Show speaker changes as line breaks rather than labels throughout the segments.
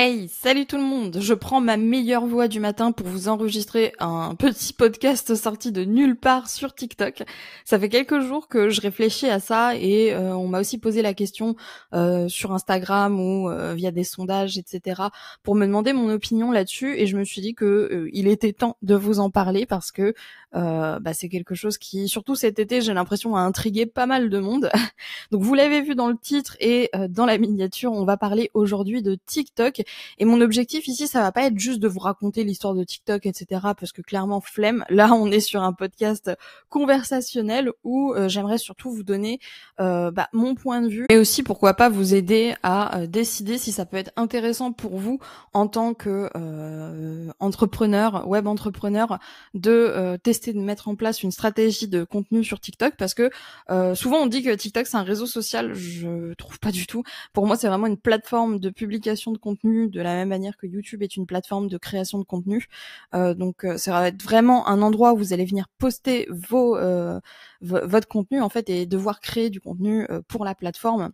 Hey, salut tout le monde Je prends ma meilleure voix du matin pour vous enregistrer un petit podcast sorti de nulle part sur TikTok. Ça fait quelques jours que je réfléchis à ça et euh, on m'a aussi posé la question euh, sur Instagram ou euh, via des sondages, etc. pour me demander mon opinion là-dessus et je me suis dit que il était temps de vous en parler parce que euh, bah, c'est quelque chose qui, surtout cet été, j'ai l'impression a intrigué pas mal de monde. Donc vous l'avez vu dans le titre et euh, dans la miniature, on va parler aujourd'hui de TikTok. Et mon objectif ici, ça va pas être juste de vous raconter l'histoire de TikTok, etc. Parce que clairement, flemme. Là, on est sur un podcast conversationnel où euh, j'aimerais surtout vous donner bah, mon point de vue et aussi pourquoi pas vous aider à décider si ça peut être intéressant pour vous en tant que entrepreneur, web entrepreneur, de tester de mettre en place une stratégie de contenu sur TikTok parce que euh, souvent on dit que TikTok c'est un réseau social, je trouve pas du tout. Pour moi, c'est vraiment une plateforme de publication de contenu de la même manière que YouTube est une plateforme de création de contenu. Euh, donc euh, ça va être vraiment un endroit où vous allez venir poster vos votre contenu en fait et devoir créer du contenu pour la plateforme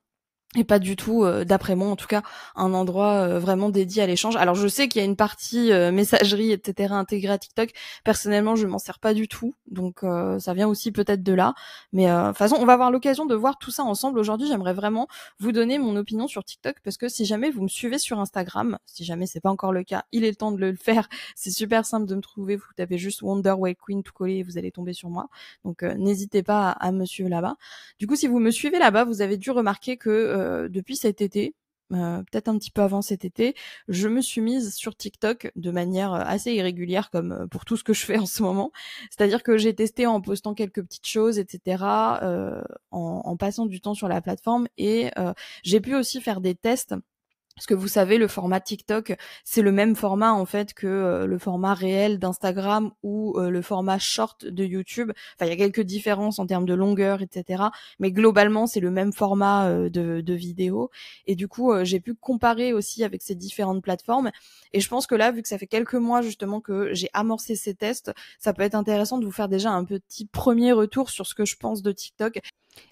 et pas du tout, euh, d'après moi en tout cas, un endroit euh, vraiment dédié à l'échange. Alors je sais qu'il y a une partie euh, messagerie, etc. intégrée à TikTok. Personnellement, je m'en sers pas du tout, donc ça vient aussi peut-être de là. Mais de toute façon, on va avoir l'occasion de voir tout ça ensemble aujourd'hui. J'aimerais vraiment vous donner mon opinion sur TikTok parce que si jamais vous me suivez sur Instagram, si jamais c'est pas encore le cas, il est le temps de le faire. C'est super simple de me trouver. Vous tapez juste Wonder Queen tout collé et vous allez tomber sur moi. Donc n'hésitez pas à, me suivre là-bas. Du coup, si vous me suivez là-bas, vous avez dû remarquer que euh, depuis cet été, euh, peut-être un petit peu avant cet été, je me suis mise sur TikTok de manière euh, assez irrégulière comme pour tout ce que je fais en ce moment. C'est-à-dire que j'ai testé en postant quelques petites choses, etc., en, passant du temps sur la plateforme et j'ai pu aussi faire des tests parce que vous savez, le format TikTok, c'est le même format en fait que euh, le format réel d'Instagram ou euh, le format short de YouTube. Enfin, il y a quelques différences en termes de longueur, etc. Mais globalement, c'est le même format euh, de, de, vidéo. Et du coup, j'ai pu comparer aussi avec ces différentes plateformes. Et je pense que là, vu que ça fait quelques mois justement que j'ai amorcé ces tests, ça peut être intéressant de vous faire déjà un petit premier retour sur ce que je pense de TikTok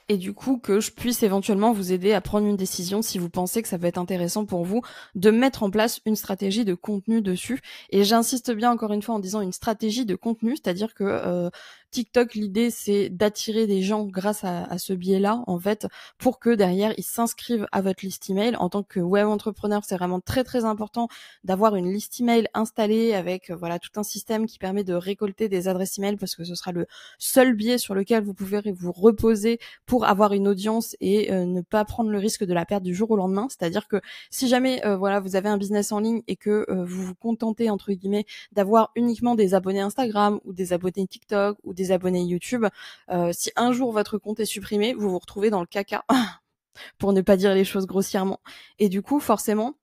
et du coup que je puisse éventuellement vous aider à prendre une décision si vous pensez que ça va être intéressant pour vous de mettre en place une stratégie de contenu dessus. Et j'insiste bien encore une fois en disant une stratégie de contenu, c'est-à-dire que euh, TikTok, l'idée, c'est d'attirer des gens grâce à, ce biais-là, en fait, pour que derrière, ils s'inscrivent à votre liste email. En tant que web entrepreneur, c'est vraiment très, très important d'avoir une liste email installée avec, euh, voilà, tout un système qui permet de récolter des adresses email parce que ce sera le seul biais sur lequel vous pouvez vous reposer pour avoir une audience et euh, ne pas prendre le risque de la perte du jour au lendemain. C'est-à-dire que si jamais, euh, voilà, vous avez un business en ligne et que vous vous contentez, entre guillemets, d'avoir uniquement des abonnés Instagram ou des abonnés TikTok ou des des abonnés YouTube. Euh, si un jour votre compte est supprimé, vous vous retrouvez dans le caca, pour ne pas dire les choses grossièrement. Et du coup, forcément,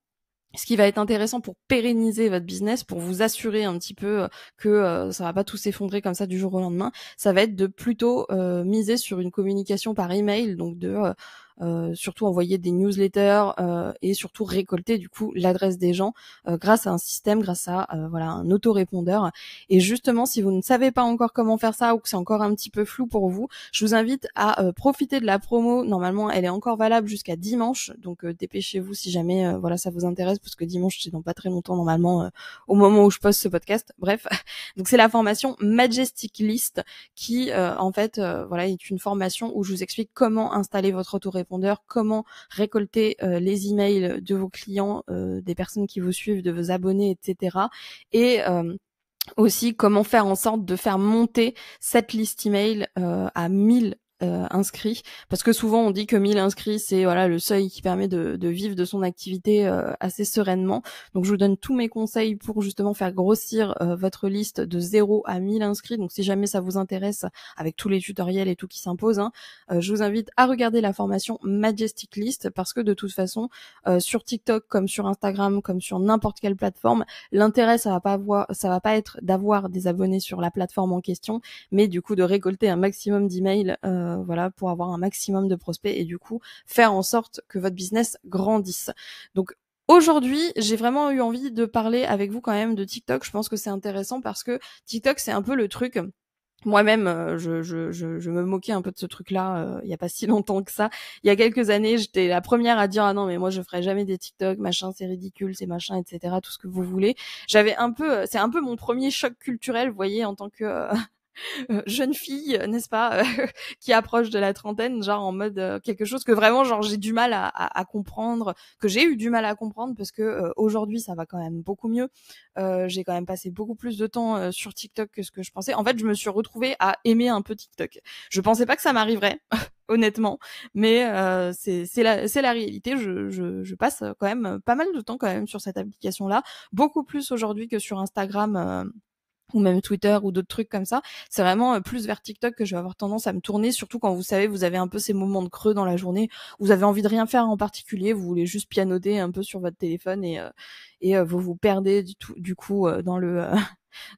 ce qui va être intéressant pour pérenniser votre business, pour vous assurer un petit peu euh, que euh, ça va pas tout s'effondrer comme ça du jour au lendemain, ça va être de plutôt miser sur une communication par email, donc de euh, surtout envoyer des newsletters euh, et surtout récolter du coup l'adresse des gens euh, grâce à un système, grâce à voilà un autorépondeur. Et justement, si vous ne savez pas encore comment faire ça ou que c'est encore un petit peu flou pour vous, je vous invite à profiter de la promo. Normalement, elle est encore valable jusqu'à dimanche, donc dépêchez-vous si jamais voilà ça vous intéresse parce que dimanche c'est dans pas très longtemps normalement au moment où je poste ce podcast. Bref, donc c'est la formation Majestic List qui en fait voilà est une formation où je vous explique comment installer votre autorépondeur comment récolter euh, les emails de vos clients, euh, des personnes qui vous suivent, de vos abonnés, etc. Et euh, aussi comment faire en sorte de faire monter cette liste email à 1000 euh, inscrits parce que souvent on dit que 1000 inscrits c'est voilà le seuil qui permet de, de vivre de son activité euh, assez sereinement donc je vous donne tous mes conseils pour justement faire grossir euh, votre liste de 0 à 1000 inscrits donc si jamais ça vous intéresse avec tous les tutoriels et tout qui s'impose hein, je vous invite à regarder la formation Majestic List parce que de toute façon sur TikTok comme sur Instagram comme sur n'importe quelle plateforme l'intérêt ça va pas avoir, ça va pas être d'avoir des abonnés sur la plateforme en question mais du coup de récolter un maximum d'emails euh, euh, voilà, pour avoir un maximum de prospects et du coup faire en sorte que votre business grandisse. Donc Aujourd'hui, j'ai vraiment eu envie de parler avec vous quand même de TikTok. Je pense que c'est intéressant parce que TikTok, c'est un peu le truc moi-même, euh, je, je, je, me moquais un peu de ce truc-là euh, il euh, y a pas si longtemps que ça. Il y a quelques années, j'étais la première à dire ah non mais moi je ferai jamais des TikTok, machin, c'est ridicule, c'est machin, etc. Tout ce que vous voulez. J'avais un peu, c'est un peu mon premier choc culturel, vous voyez, en tant que euh, jeune fille, euh, n'est-ce pas, euh, qui approche de la trentaine, genre en mode quelque chose que vraiment genre j'ai du mal à, comprendre, que j'ai eu du mal à comprendre parce que aujourd'hui ça va quand même beaucoup mieux. j'ai quand même passé beaucoup plus de temps sur TikTok que ce que je pensais. En fait, je me suis retrouvée à aimer un peu TikTok. Je pensais pas que ça m'arriverait. honnêtement, mais c'est la, réalité. Je, je, passe quand même pas mal de temps quand même sur cette application-là, beaucoup plus aujourd'hui que sur Instagram ou même Twitter ou d'autres trucs comme ça. C'est vraiment euh, plus vers TikTok que je vais avoir tendance à me tourner, surtout quand vous savez, vous avez un peu ces moments de creux dans la journée, vous avez envie de rien faire en particulier, vous voulez juste pianoter un peu sur votre téléphone et, euh, et euh, vous vous perdez du, tout, du coup dans le...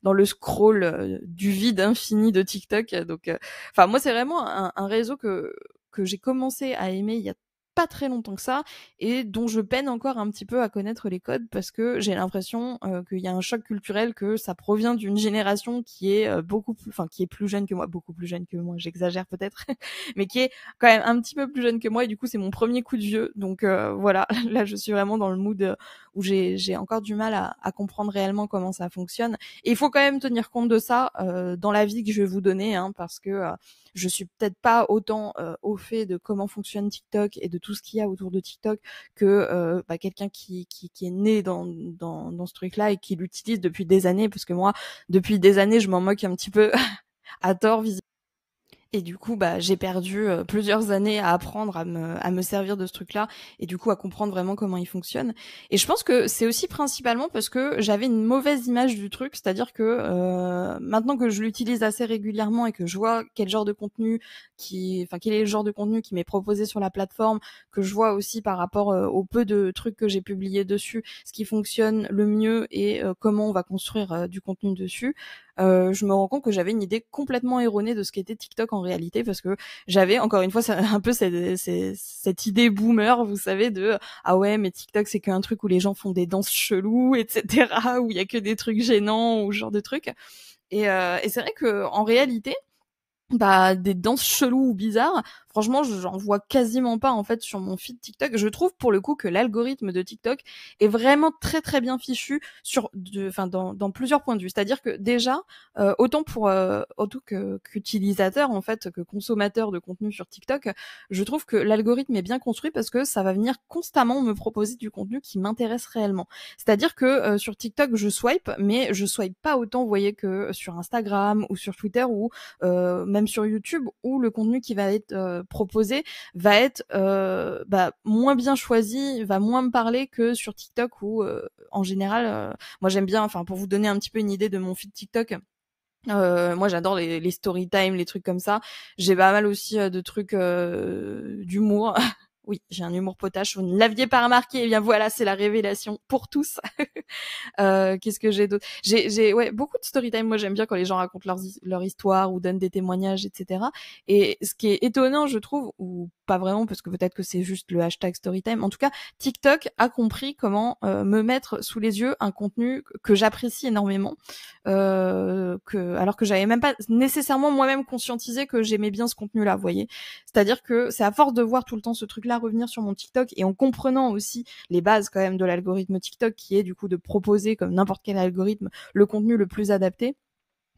dans le scroll du vide infini de TikTok donc enfin moi c'est vraiment un, un réseau que que j'ai commencé à aimer il y a pas très longtemps que ça et dont je peine encore un petit peu à connaître les codes parce que j'ai l'impression euh, qu'il y a un choc culturel que ça provient d'une génération qui est euh, beaucoup plus enfin qui est plus jeune que moi beaucoup plus jeune que moi j'exagère peut-être mais qui est quand même un petit peu plus jeune que moi et du coup c'est mon premier coup de vieux donc euh, voilà là je suis vraiment dans le mood où j'ai j'ai encore du mal à, comprendre réellement comment ça fonctionne et il faut quand même tenir compte de ça dans la vie que je vais vous donner hein, parce que je suis peut-être pas autant euh, au fait de comment fonctionne TikTok et de tout ce qu'il y a autour de TikTok que euh, bah, quelqu'un qui, qui, est né dans, dans, ce truc-là et qui l'utilise depuis des années, parce que moi, depuis des années, je m'en moque un petit peu à tort vis et du coup, bah, j'ai perdu euh, plusieurs années à apprendre à me, à me servir de ce truc-là et du coup à comprendre vraiment comment il fonctionne. Et je pense que c'est aussi principalement parce que j'avais une mauvaise image du truc, c'est-à-dire que euh, maintenant que je l'utilise assez régulièrement et que je vois quel genre de contenu qui, enfin, quel est le genre de contenu qui m'est proposé sur la plateforme, que je vois aussi par rapport euh, au peu de trucs que j'ai publiés dessus, ce qui fonctionne le mieux et comment on va construire du contenu dessus. Euh, je me rends compte que j'avais une idée complètement erronée de ce qu'était TikTok en réalité parce que j'avais encore une fois un peu cette, idée boomer, vous savez, de ah ouais mais TikTok c'est qu'un truc où les gens font des danses cheloues, etc. où il y a que des trucs gênants ou ce genre de trucs. Et, euh, et c'est vrai que en réalité bah, des danses cheloues ou bizarres. Franchement, j'en vois quasiment pas en fait sur mon feed TikTok. Je trouve pour le coup que l'algorithme de TikTok est vraiment très très bien fichu sur, enfin dans, dans, plusieurs points de vue. C'est-à-dire que déjà, euh, autant pour euh, autant que qu'utilisateur en fait que consommateur de contenu sur TikTok, je trouve que l'algorithme est bien construit parce que ça va venir constamment me proposer du contenu qui m'intéresse réellement. C'est-à-dire que euh, sur TikTok, je swipe, mais je swipe pas autant, vous voyez, que sur Instagram ou sur Twitter ou euh, même sur YouTube où le contenu qui va être euh, proposé va être euh, bah, moins bien choisi, va moins me parler que sur TikTok où euh, en général, moi j'aime bien, enfin pour vous donner un petit peu une idée de mon feed TikTok. moi, j'adore les, story time, les trucs comme ça. J'ai pas mal aussi de trucs d'humour. oui, j'ai un humour potache, vous ne l'aviez pas remarqué, et eh bien voilà, c'est la révélation pour tous. Euh, qu'est-ce que j'ai d'autre J'ai, ouais, beaucoup de storytime. moi j'aime bien quand les gens racontent leur, histoire ou donnent des témoignages, etc. Et ce qui est étonnant, je trouve, ou pas vraiment, parce que peut-être que c'est juste le hashtag storytime, en tout cas, TikTok a compris comment euh, me mettre sous les yeux un contenu que j'apprécie énormément, euh, que, alors que j'avais même pas nécessairement moi-même conscientisé que j'aimais bien ce contenu-là, vous voyez. C'est-à-dire que c'est à force de voir tout le temps ce truc-là, à revenir sur mon TikTok et en comprenant aussi les bases quand même de l'algorithme TikTok qui est du coup de proposer comme n'importe quel algorithme le contenu le plus adapté.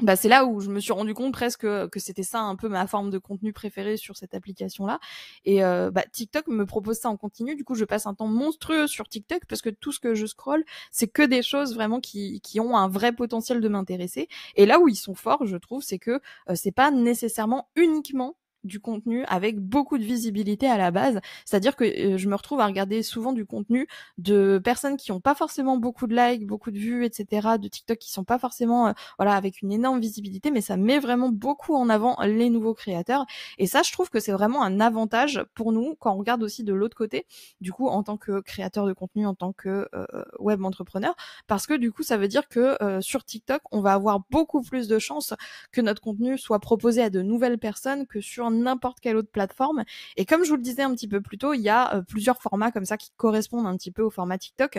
Bah, c'est là où je me suis rendu compte presque que c'était ça un peu ma forme de contenu préférée sur cette application là et euh, bah, TikTok me propose ça en continu du coup je passe un temps monstrueux sur TikTok parce que tout ce que je scrolle c'est que des choses vraiment qui, qui ont un vrai potentiel de m'intéresser et là où ils sont forts je trouve c'est que euh, c'est pas nécessairement uniquement du contenu avec beaucoup de visibilité à la base. C'est-à-dire que euh, je me retrouve à regarder souvent du contenu de personnes qui n'ont pas forcément beaucoup de likes, beaucoup de vues, etc., de TikTok qui sont pas forcément, euh, voilà, avec une énorme visibilité, mais ça met vraiment beaucoup en avant les nouveaux créateurs. Et ça, je trouve que c'est vraiment un avantage pour nous quand on regarde aussi de l'autre côté, du coup, en tant que créateur de contenu, en tant que euh, web entrepreneur, parce que du coup, ça veut dire que sur TikTok, on va avoir beaucoup plus de chances que notre contenu soit proposé à de nouvelles personnes que sur n'importe quelle autre plateforme. Et comme je vous le disais un petit peu plus tôt, il y a euh, plusieurs formats comme ça qui correspondent un petit peu au format TikTok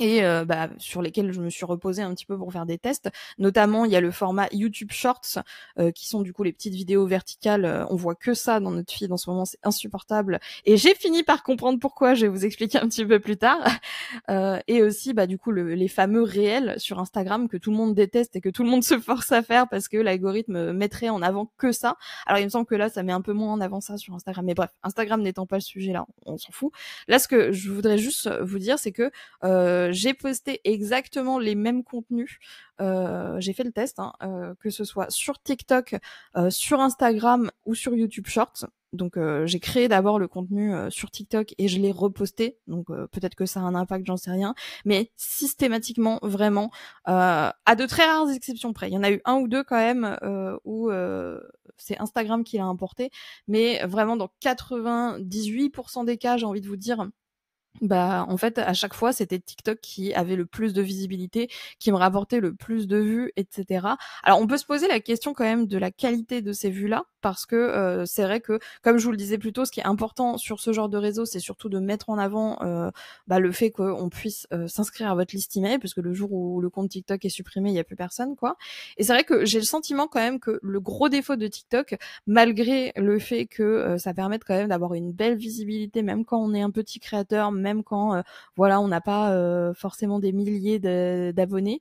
et euh, bah, sur lesquels je me suis reposée un petit peu pour faire des tests. Notamment, il y a le format YouTube Shorts, euh, qui sont du coup les petites vidéos verticales. Euh, on voit que ça dans notre feed en ce moment, c'est insupportable. Et j'ai fini par comprendre pourquoi, je vais vous expliquer un petit peu plus tard. et aussi, bah, du coup, le, les fameux réels sur Instagram que tout le monde déteste et que tout le monde se force à faire parce que l'algorithme mettrait en avant que ça. Alors, il me semble que là, ça met un peu moins en avant ça sur Instagram. Mais bref, Instagram n'étant pas le sujet là, on s'en fout. Là, ce que je voudrais juste vous dire, c'est que... Euh, euh, j'ai posté exactement les mêmes contenus. Euh, j'ai fait le test, hein, euh, que ce soit sur TikTok, sur Instagram ou sur YouTube Shorts. Donc j'ai créé d'abord le contenu sur TikTok et je l'ai reposté. Donc peut-être que ça a un impact, j'en sais rien. Mais systématiquement, vraiment, à de très rares exceptions près. Il y en a eu un ou deux quand même où c'est Instagram qui l'a importé. Mais vraiment, dans 98% des cas, j'ai envie de vous dire, bah en fait à chaque fois c'était TikTok qui avait le plus de visibilité, qui me rapportait le plus de vues, etc. Alors on peut se poser la question quand même de la qualité de ces vues là parce que euh, c'est vrai que comme je vous le disais plus tôt, ce qui est important sur ce genre de réseau c'est surtout de mettre en avant euh, bah, le fait qu'on puisse euh, s'inscrire à votre liste email parce le jour où le compte TikTok est supprimé il y a plus personne quoi. Et c'est vrai que j'ai le sentiment quand même que le gros défaut de TikTok malgré le fait que ça permette quand même d'avoir une belle visibilité même quand on est un petit créateur même quand euh, voilà on n'a pas euh, forcément des milliers d'abonnés.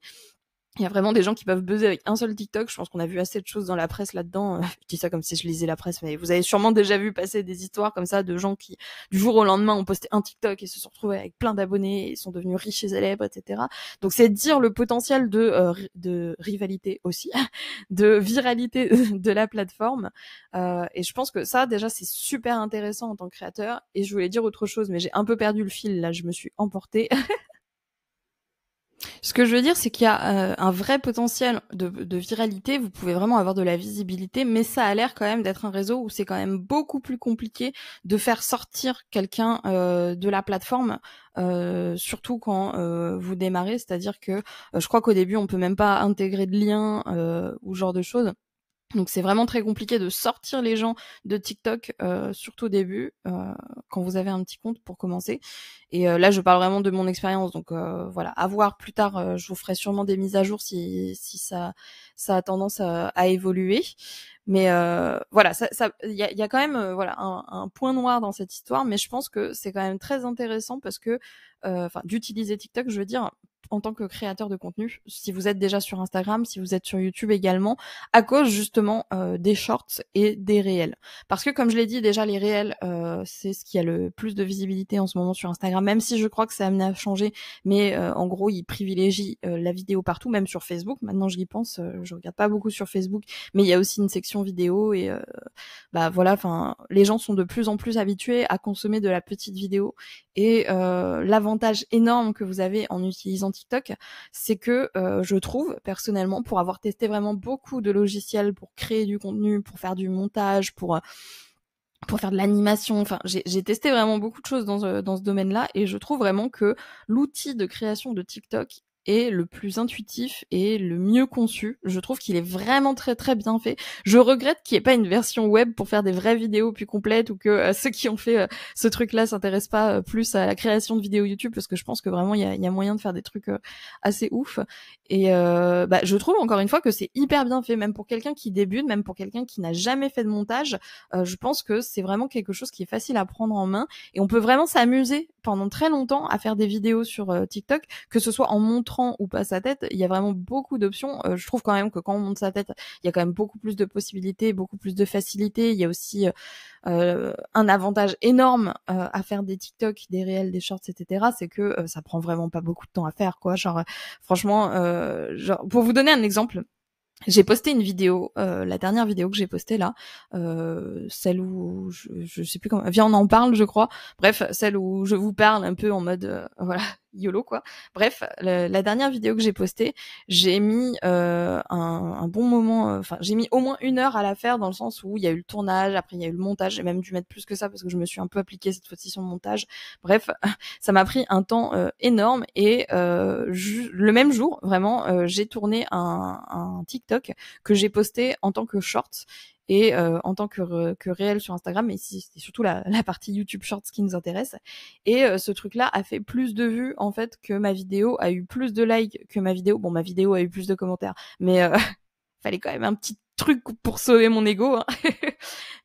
Il y a vraiment des gens qui peuvent buzzer avec un seul TikTok. Je pense qu'on a vu assez de choses dans la presse là-dedans. Euh, je dis ça comme si je lisais la presse, mais vous avez sûrement déjà vu passer des histoires comme ça de gens qui, du jour au lendemain, ont posté un TikTok et se sont retrouvés avec plein d'abonnés et sont devenus riches et célèbres, etc. Donc c'est dire le potentiel de, euh, de rivalité aussi, de viralité de la plateforme. Euh, et je pense que ça, déjà, c'est super intéressant en tant que créateur. Et je voulais dire autre chose, mais j'ai un peu perdu le fil là. Je me suis emportée. Ce que je veux dire, c'est qu'il y a euh, un vrai potentiel de, viralité. Vous pouvez vraiment avoir de la visibilité, mais ça a l'air quand même d'être un réseau où c'est quand même beaucoup plus compliqué de faire sortir quelqu'un euh, de la plateforme, euh, surtout quand vous démarrez. C'est-à-dire que je crois qu'au début, on peut même pas intégrer de lien ou genre de choses. Donc c'est vraiment très compliqué de sortir les gens de TikTok, euh, surtout au début, euh, quand vous avez un petit compte pour commencer. Et euh, là, je parle vraiment de mon expérience. Donc voilà, à voir plus tard. je vous ferai sûrement des mises à jour si, si ça, ça a tendance à, évoluer. Mais voilà, il ça, il y, a, quand même voilà un, un, point noir dans cette histoire. Mais je pense que c'est quand même très intéressant parce que, enfin, d'utiliser TikTok, je veux dire, en tant que créateur de contenu, si vous êtes déjà sur Instagram, si vous êtes sur YouTube également, à cause justement euh, des shorts et des réels. Parce que comme je l'ai dit déjà, les réels, euh, c'est ce qui a le plus de visibilité en ce moment sur Instagram, même si je crois que ça a amené à changer, mais euh, en gros, ils privilégient la vidéo partout, même sur Facebook. Maintenant, j'y pense, je regarde pas beaucoup sur Facebook, mais il y a aussi une section vidéo et bah voilà, enfin, les gens sont de plus en plus habitués à consommer de la petite vidéo et l'avantage énorme que vous avez en utilisant TikTok, c'est que euh, je trouve personnellement, pour avoir testé vraiment beaucoup de logiciels pour créer du contenu, pour faire du montage, pour euh, pour faire de l'animation, enfin j'ai testé vraiment beaucoup de choses dans, euh, dans ce domaine-là et je trouve vraiment que l'outil de création de TikTok est le plus intuitif et le mieux conçu. Je trouve qu'il est vraiment très très bien fait. Je regrette qu'il n'y ait pas une version web pour faire des vraies vidéos plus complètes ou que euh, ceux qui ont fait euh, ce truc-là s'intéressent pas euh, plus à la création de vidéos YouTube parce que je pense que vraiment il y a, moyen de faire des trucs assez ouf. Et bah, je trouve encore une fois que c'est hyper bien fait, même pour quelqu'un qui débute, même pour quelqu'un qui n'a jamais fait de montage. je pense que c'est vraiment quelque chose qui est facile à prendre en main et on peut vraiment s'amuser pendant très longtemps à faire des vidéos sur TikTok, que ce soit en montrant ou pas sa tête, il y a vraiment beaucoup d'options. Euh, je trouve quand même que quand on monte sa tête, il y a quand même beaucoup plus de possibilités, beaucoup plus de facilité. Il y a aussi euh, un avantage énorme euh, à faire des TikTok, des réels, des shorts, etc. C'est que ça prend vraiment pas beaucoup de temps à faire, quoi. Genre, franchement, genre, pour vous donner un exemple, j'ai posté une vidéo, la dernière vidéo que j'ai postée là, celle où je, je sais plus comment, viens on en parle je crois. Bref, celle où je vous parle un peu en mode voilà YOLO quoi. Bref, la, dernière vidéo que j'ai postée, j'ai mis euh, un, bon moment, euh, enfin j'ai mis au moins une heure à la faire dans le sens où il y a eu le tournage, après il y a eu le montage, j'ai même dû mettre plus que ça parce que je me suis un peu appliquée cette fois-ci sur le montage. Bref, ça m'a pris un temps euh, énorme et le même jour, vraiment, j'ai tourné un, un, TikTok que j'ai posté en tant que short et euh, en tant que, que réel sur Instagram, mais c'est surtout la, la, partie YouTube Shorts qui nous intéresse. Et euh, ce truc-là a fait plus de vues en fait que ma vidéo a eu plus de likes que ma vidéo. Bon, ma vidéo a eu plus de commentaires, mais euh, fallait quand même un petit truc pour sauver mon ego. Hein.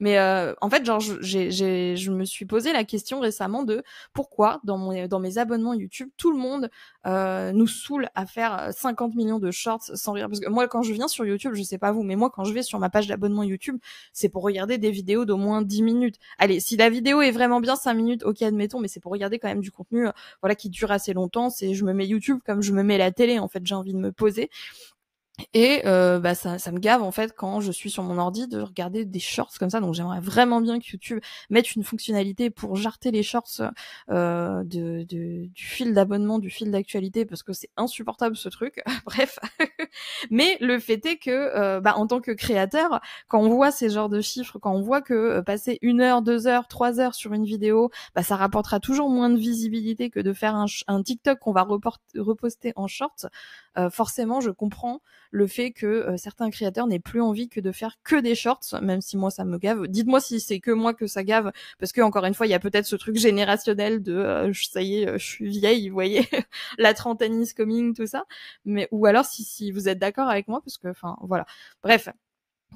Mais euh, en fait, genre, j'ai, j'ai, je me suis posé la question récemment de pourquoi dans, mon, dans mes abonnements YouTube, tout le monde euh, nous saoule à faire 50 euh, millions de shorts sans rire. Parce que moi, quand je viens sur YouTube, je sais pas vous, mais moi, quand je vais sur ma page d'abonnement YouTube, c'est pour regarder des vidéos d'au moins 10 minutes. Allez, si la vidéo est vraiment bien 5 minutes, ok, admettons, mais c'est pour regarder quand même du contenu, voilà, qui dure assez longtemps. C'est je me mets YouTube comme je me mets la télé. En fait, j'ai envie de me poser. Et euh, bah ça, me gave en fait quand je suis sur mon ordi de regarder des shorts comme ça. Donc j'aimerais vraiment bien que YouTube mette une fonctionnalité pour jarter les shorts euh, du fil d'abonnement, du fil d'actualité, parce que c'est insupportable ce truc. Bref. Mais le fait est que euh, bah, en tant que créateur, quand on voit ces genres de chiffres, quand on voit que passer une heure, deux heures, trois heures sur une vidéo, bah, ça rapportera toujours moins de visibilité que de faire un, TikTok qu'on va reposter en shorts. forcément je comprends le fait que euh, certains créateurs n'aient plus envie que de faire que des shorts, même si moi ça me gave. Dites-moi si c'est que moi que ça gave, parce que encore une fois, il y a peut-être ce truc générationnel de euh, ça y est, euh, je suis vieille, vous voyez, la trentaine is coming, tout ça. Mais ou alors si, si vous êtes d'accord avec moi, parce que enfin voilà. Bref,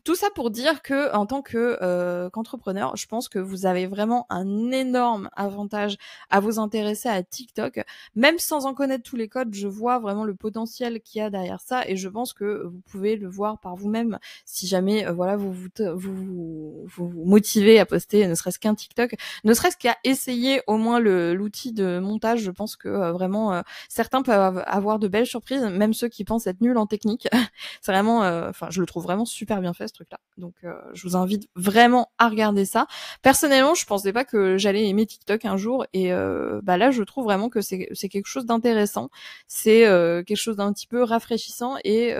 tout ça pour dire que en tant que euh, qu'entrepreneur, je pense que vous avez vraiment un énorme avantage à vous intéresser à TikTok, même sans en connaître tous les codes. Je vois vraiment le potentiel qu'il y a derrière ça, et je pense que vous pouvez le voir par vous-même si jamais euh, voilà vous vous, vous vous, motivez à poster, ne serait-ce qu'un TikTok, ne serait-ce qu'à essayer au moins l'outil de montage. Je pense que euh, vraiment certains peuvent avoir de belles surprises, même ceux qui pensent être nuls en technique. C'est vraiment, enfin, je le trouve vraiment super bien fait ce truc-là. Donc, euh, je vous invite vraiment à regarder ça. Personnellement, je pensais pas que j'allais aimer TikTok un jour, et euh, bah là, je trouve vraiment que c'est quelque chose d'intéressant. C'est euh, quelque chose d'un petit peu rafraîchissant, et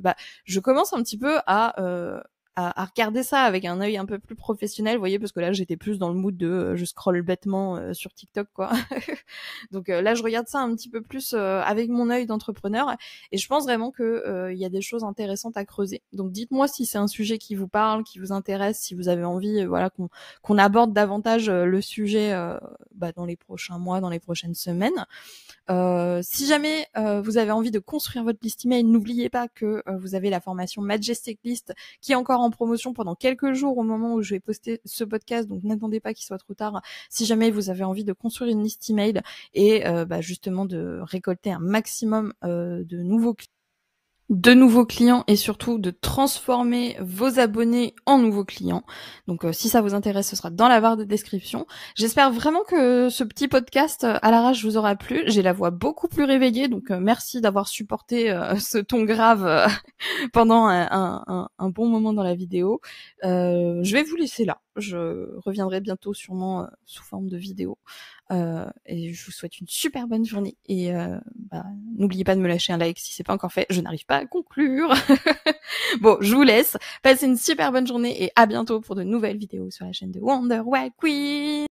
bah, je commence un petit peu à à, regarder ça avec un œil un peu plus professionnel, vous voyez, parce que là j'étais plus dans le mood de euh, je scrolle bêtement euh, sur TikTok, quoi. Donc euh, là je regarde ça un petit peu plus avec mon œil d'entrepreneur, et je pense vraiment que il y a des choses intéressantes à creuser. Donc dites-moi si c'est un sujet qui vous parle, qui vous intéresse, si vous avez envie, voilà, qu'on aborde davantage le sujet bah, dans les prochains mois, dans les prochaines semaines. Euh, si jamais euh, vous avez envie de construire votre liste email, n'oubliez pas que euh, vous avez la formation Majestic List qui est encore en promotion pendant quelques jours au moment où je vais poster ce podcast. Donc n'attendez pas qu'il soit trop tard. Si jamais vous avez envie de construire une liste email et bah, justement de récolter un maximum de nouveaux clients de nouveaux clients et surtout de transformer vos abonnés en nouveaux clients. Donc euh, si ça vous intéresse, ce sera dans la barre de description. J'espère vraiment que ce petit podcast euh, à l'arrache vous aura plu. J'ai la voix beaucoup plus réveillée, donc euh, merci d'avoir supporté ce ton grave pendant un, bon moment dans la vidéo. je vais vous laisser là. Je reviendrai bientôt sûrement euh, sous forme de vidéo. Euh, et je vous souhaite une super bonne journée. Et euh, bah, n'oubliez pas de me lâcher un like si c'est pas encore fait. Je n'arrive pas à conclure. bon, je vous laisse. Passez une super bonne journée et à bientôt pour de nouvelles vidéos sur la chaîne de Wonder Queen.